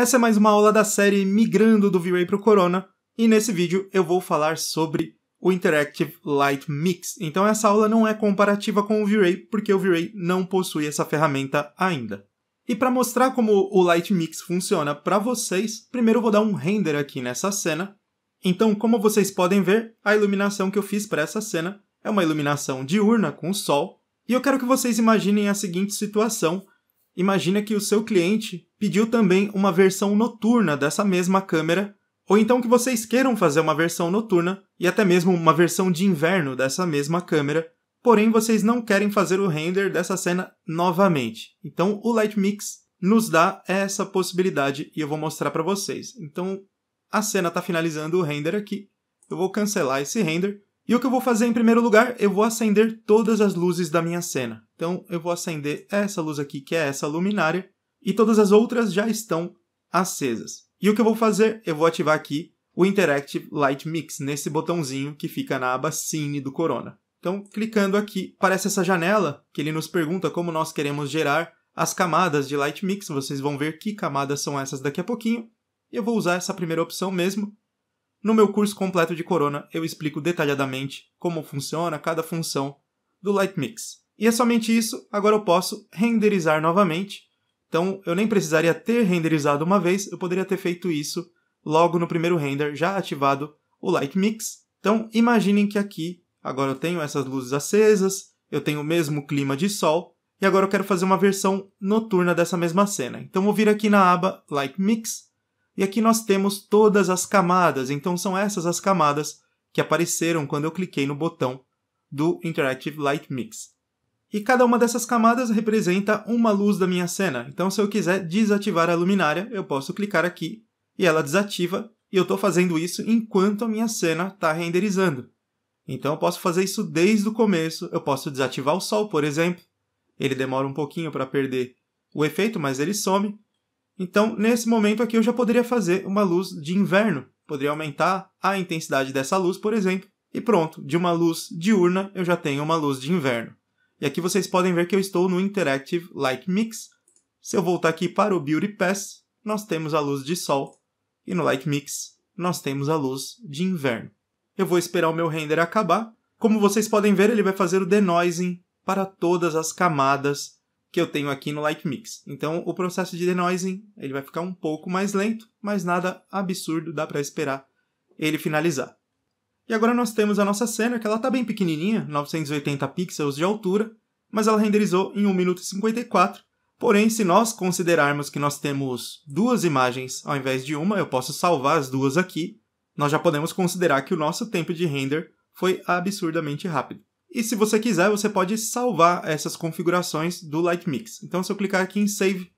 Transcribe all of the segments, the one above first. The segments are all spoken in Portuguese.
Essa é mais uma aula da série Migrando do V-Ray para o Corona, e nesse vídeo eu vou falar sobre o Interactive Light Mix. Então essa aula não é comparativa com o V-Ray, porque o V-Ray não possui essa ferramenta ainda. E para mostrar como o Light Mix funciona para vocês, primeiro eu vou dar um render aqui nessa cena. Então, como vocês podem ver, a iluminação que eu fiz para essa cena é uma iluminação diurna com o sol. E eu quero que vocês imaginem a seguinte situação. Imagina que o seu cliente pediu também uma versão noturna dessa mesma câmera, ou então que vocês queiram fazer uma versão noturna e até mesmo uma versão de inverno dessa mesma câmera, porém vocês não querem fazer o render dessa cena novamente. Então o Light Mix nos dá essa possibilidade e eu vou mostrar para vocês. Então a cena está finalizando o render aqui, eu vou cancelar esse render, e o que eu vou fazer em primeiro lugar, eu vou acender todas as luzes da minha cena. Então eu vou acender essa luz aqui, que é essa luminária, e todas as outras já estão acesas. E o que eu vou fazer? Eu vou ativar aqui o Interactive Light Mix, nesse botãozinho que fica na aba Cine do Corona. Então, clicando aqui, aparece essa janela que ele nos pergunta como nós queremos gerar as camadas de Light Mix. Vocês vão ver que camadas são essas daqui a pouquinho. Eu vou usar essa primeira opção mesmo. No meu curso completo de Corona, eu explico detalhadamente como funciona cada função do Light Mix. E é somente isso. Agora eu posso renderizar novamente então, eu nem precisaria ter renderizado uma vez, eu poderia ter feito isso logo no primeiro render, já ativado o Light Mix. Então, imaginem que aqui, agora eu tenho essas luzes acesas, eu tenho o mesmo clima de sol, e agora eu quero fazer uma versão noturna dessa mesma cena. Então, vou vir aqui na aba Light Mix, e aqui nós temos todas as camadas. Então, são essas as camadas que apareceram quando eu cliquei no botão do Interactive Light Mix. E cada uma dessas camadas representa uma luz da minha cena. Então, se eu quiser desativar a luminária, eu posso clicar aqui e ela desativa, e eu estou fazendo isso enquanto a minha cena está renderizando. Então, eu posso fazer isso desde o começo. Eu posso desativar o sol, por exemplo. Ele demora um pouquinho para perder o efeito, mas ele some. Então, nesse momento aqui, eu já poderia fazer uma luz de inverno. Poderia aumentar a intensidade dessa luz, por exemplo. E pronto, de uma luz diurna eu já tenho uma luz de inverno. E aqui vocês podem ver que eu estou no Interactive Light Mix. Se eu voltar aqui para o Beauty Pass, nós temos a luz de sol. E no Light Mix, nós temos a luz de inverno. Eu vou esperar o meu render acabar. Como vocês podem ver, ele vai fazer o denoising para todas as camadas que eu tenho aqui no Light Mix. Então, o processo de denoising ele vai ficar um pouco mais lento, mas nada absurdo, dá para esperar ele finalizar. E agora nós temos a nossa cena, que ela está bem pequenininha, 980 pixels de altura, mas ela renderizou em 1 minuto e 54. Porém, se nós considerarmos que nós temos duas imagens ao invés de uma, eu posso salvar as duas aqui, nós já podemos considerar que o nosso tempo de render foi absurdamente rápido. E se você quiser, você pode salvar essas configurações do Lightmix. Então, se eu clicar aqui em Save,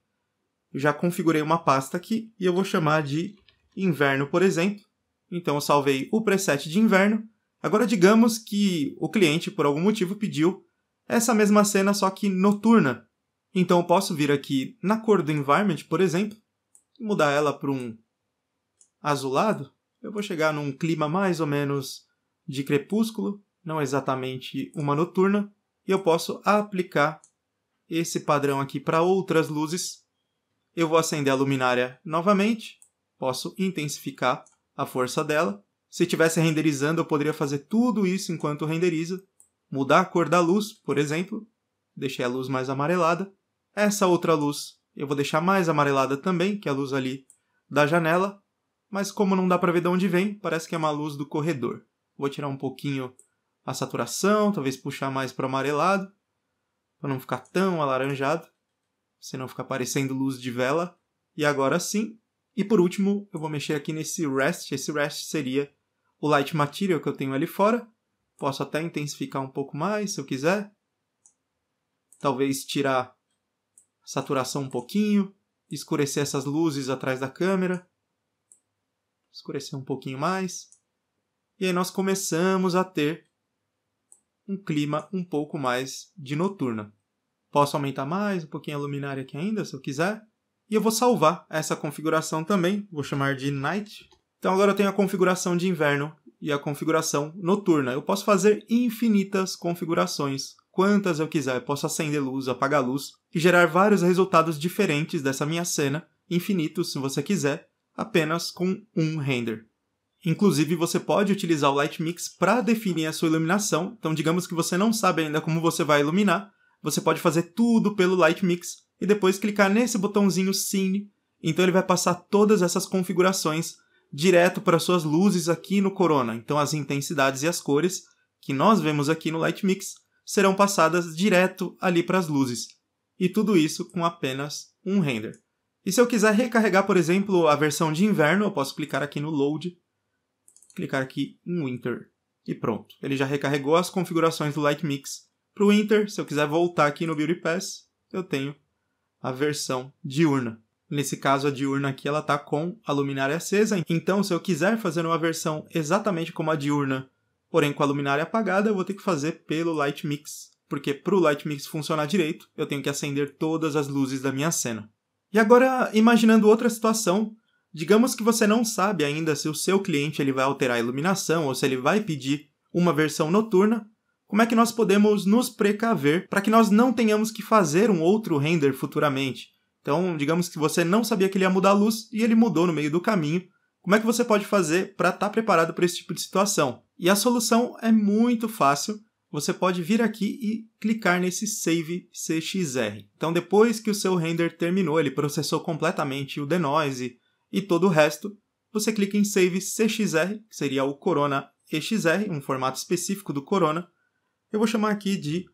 eu já configurei uma pasta aqui e eu vou chamar de Inverno, por exemplo então eu salvei o preset de inverno. Agora digamos que o cliente, por algum motivo, pediu essa mesma cena, só que noturna. Então eu posso vir aqui na cor do environment, por exemplo, mudar ela para um azulado. Eu vou chegar num clima mais ou menos de crepúsculo, não exatamente uma noturna, e eu posso aplicar esse padrão aqui para outras luzes. Eu vou acender a luminária novamente, posso intensificar a força dela. Se estivesse renderizando, eu poderia fazer tudo isso enquanto renderiza. Mudar a cor da luz, por exemplo. Deixei a luz mais amarelada. Essa outra luz eu vou deixar mais amarelada também, que é a luz ali da janela. Mas como não dá para ver de onde vem, parece que é uma luz do corredor. Vou tirar um pouquinho a saturação, talvez puxar mais para amarelado, para não ficar tão alaranjado, senão ficar parecendo luz de vela. E agora sim, e por último, eu vou mexer aqui nesse rest. Esse rest seria o light material que eu tenho ali fora. Posso até intensificar um pouco mais, se eu quiser. Talvez tirar a saturação um pouquinho, escurecer essas luzes atrás da câmera. Escurecer um pouquinho mais. E aí nós começamos a ter um clima um pouco mais de noturna. Posso aumentar mais um pouquinho a luminária aqui ainda, se eu quiser. E eu vou salvar essa configuração também, vou chamar de night. Então agora eu tenho a configuração de inverno e a configuração noturna. Eu posso fazer infinitas configurações, quantas eu quiser. Eu posso acender luz, apagar luz e gerar vários resultados diferentes dessa minha cena, infinitos se você quiser, apenas com um render. Inclusive, você pode utilizar o Light Mix para definir a sua iluminação. Então, digamos que você não sabe ainda como você vai iluminar, você pode fazer tudo pelo Light Mix e depois clicar nesse botãozinho Cine. Então ele vai passar todas essas configurações direto para suas luzes aqui no Corona. Então as intensidades e as cores que nós vemos aqui no Light Mix serão passadas direto ali para as luzes. E tudo isso com apenas um render. E se eu quiser recarregar, por exemplo, a versão de inverno, eu posso clicar aqui no Load, clicar aqui em Winter e pronto. Ele já recarregou as configurações do Light Mix para o Winter. Se eu quiser voltar aqui no Beauty Pass, eu tenho a versão diurna. Nesse caso, a diurna aqui ela está com a luminária acesa, então se eu quiser fazer uma versão exatamente como a diurna, porém com a luminária apagada, eu vou ter que fazer pelo Light Mix, porque para o Light Mix funcionar direito, eu tenho que acender todas as luzes da minha cena. E agora, imaginando outra situação, digamos que você não sabe ainda se o seu cliente ele vai alterar a iluminação ou se ele vai pedir uma versão noturna, como é que nós podemos nos precaver para que nós não tenhamos que fazer um outro render futuramente. Então, digamos que você não sabia que ele ia mudar a luz e ele mudou no meio do caminho. Como é que você pode fazer para estar tá preparado para esse tipo de situação? E a solução é muito fácil. Você pode vir aqui e clicar nesse Save CXR. Então, depois que o seu render terminou, ele processou completamente o denoise e todo o resto, você clica em Save CXR, que seria o Corona EXR, um formato específico do Corona, eu vou chamar aqui de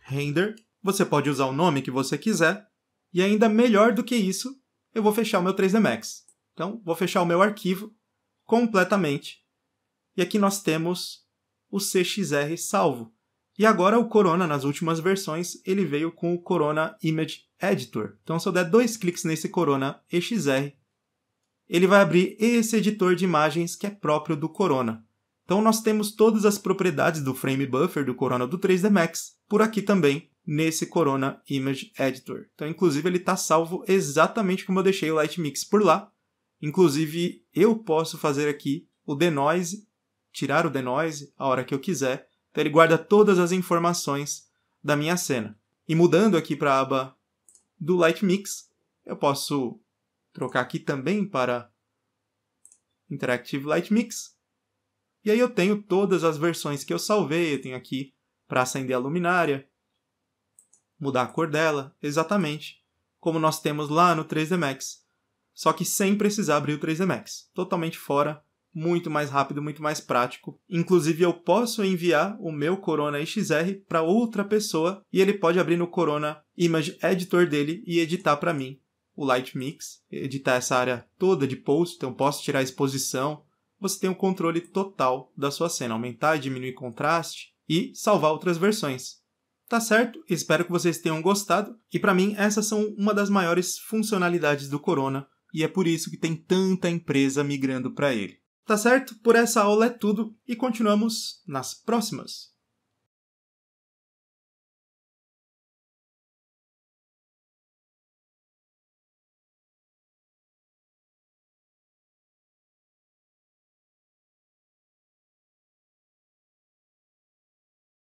render. Você pode usar o nome que você quiser. E ainda melhor do que isso, eu vou fechar o meu 3D Max. Então, vou fechar o meu arquivo completamente. E aqui nós temos o CXR salvo. E agora o Corona, nas últimas versões, ele veio com o Corona Image Editor. Então, se eu der dois cliques nesse Corona EXR, ele vai abrir esse editor de imagens que é próprio do Corona. Então nós temos todas as propriedades do frame buffer do Corona do 3D Max por aqui também, nesse Corona Image Editor. Então, inclusive, ele está salvo exatamente como eu deixei o Light Mix por lá. Inclusive, eu posso fazer aqui o denoise, tirar o denoise a hora que eu quiser. Então, ele guarda todas as informações da minha cena. E mudando aqui para a aba do Light Mix, eu posso trocar aqui também para Interactive Light Mix e aí eu tenho todas as versões que eu salvei, eu tenho aqui para acender a luminária, mudar a cor dela, exatamente como nós temos lá no 3D Max, só que sem precisar abrir o 3D Max, totalmente fora, muito mais rápido, muito mais prático. Inclusive eu posso enviar o meu Corona XR para outra pessoa e ele pode abrir no Corona Image Editor dele e editar para mim o Light Mix, editar essa área toda de post, então posso tirar a exposição, você tem o controle total da sua cena, aumentar e diminuir contraste e salvar outras versões. Tá certo? Espero que vocês tenham gostado e para mim essas são uma das maiores funcionalidades do Corona e é por isso que tem tanta empresa migrando para ele. Tá certo? Por essa aula é tudo e continuamos nas próximas.